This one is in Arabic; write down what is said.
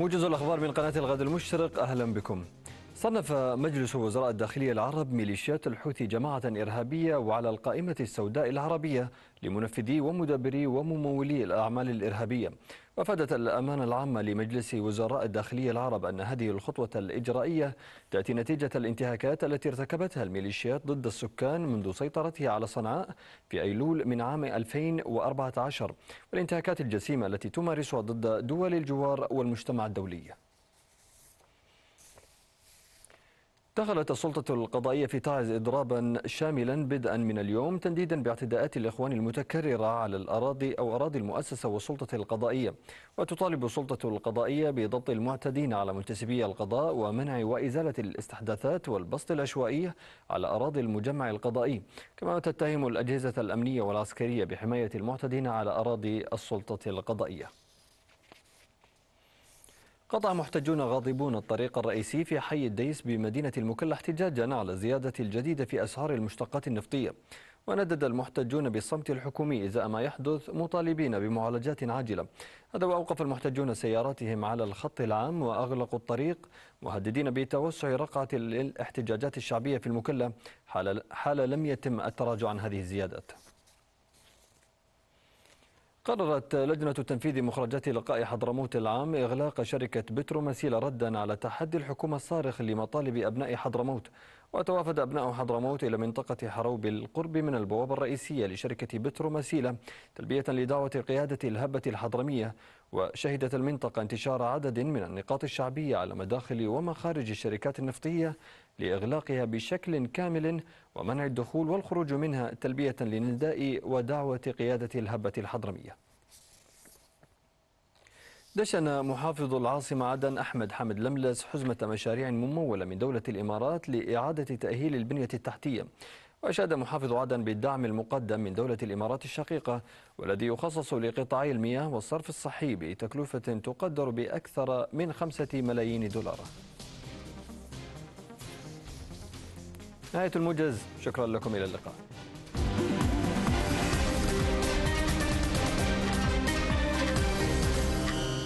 موجز الأخبار من قناة الغد المشرق أهلا بكم صنف مجلس وزراء الداخلية العرب ميليشيات الحوثي جماعة إرهابية وعلى القائمة السوداء العربية لمنفذي ومدبري وممولي الأعمال الإرهابية وأفادت الأمانة العامة لمجلس وزراء الداخلية العرب أن هذه الخطوة الإجرائية تأتي نتيجة الانتهاكات التي ارتكبتها الميليشيات ضد السكان منذ سيطرتها على صنعاء في أيلول من عام 2014 والانتهاكات الجسيمة التي تمارسها ضد دول الجوار والمجتمع الدولي دخلت السلطة القضائية في تعز إضرابا شاملا بدءا من اليوم تنديدا باعتداءات الإخوان المتكررة على الأراضي أو أراضي المؤسسة والسلطة القضائية وتطالب السلطة القضائية بضبط المعتدين على منتسبي القضاء ومنع وإزالة الاستحداثات والبسط العشوائي على أراضي المجمع القضائي كما تتهم الأجهزة الأمنية والعسكرية بحماية المعتدين على أراضي السلطة القضائية قطع محتجون غاضبون الطريق الرئيسي في حي الديس بمدينة المكلا احتجاجا على الزيادة الجديدة في أسعار المشتقات النفطية وندد المحتجون بالصمت الحكومي إزاء ما يحدث مطالبين بمعالجات عاجلة هذا وأوقف المحتجون سياراتهم على الخط العام وأغلقوا الطريق مهددين بتوسع رقعة الاحتجاجات الشعبية في المكلا حال لم يتم التراجع عن هذه الزيادات قررت لجنة تنفيذ مخرجات لقاء حضرموت العام إغلاق شركة بتروماسيل ردا على تحدي الحكومة الصارخ لمطالب أبناء حضرموت وتوافد أبناء حضرموت إلى منطقة حروب بالقرب من البوابة الرئيسية لشركة بترو مسيلة تلبية لدعوة قيادة الهبة الحضرمية وشهدت المنطقة انتشار عدد من النقاط الشعبية على مداخل ومخارج الشركات النفطية لإغلاقها بشكل كامل ومنع الدخول والخروج منها تلبية لنداء ودعوة قيادة الهبة الحضرمية دشن محافظ العاصمة عدن أحمد حمد لملس حزمة مشاريع ممولة من دولة الإمارات لإعادة تأهيل البنية التحتية وأشاد محافظ عدن بالدعم المقدم من دولة الإمارات الشقيقة والذي يخصص لقطاعي المياه والصرف الصحي بتكلفة تقدر بأكثر من خمسة ملايين دولار نهاية الموجز شكرا لكم إلى اللقاء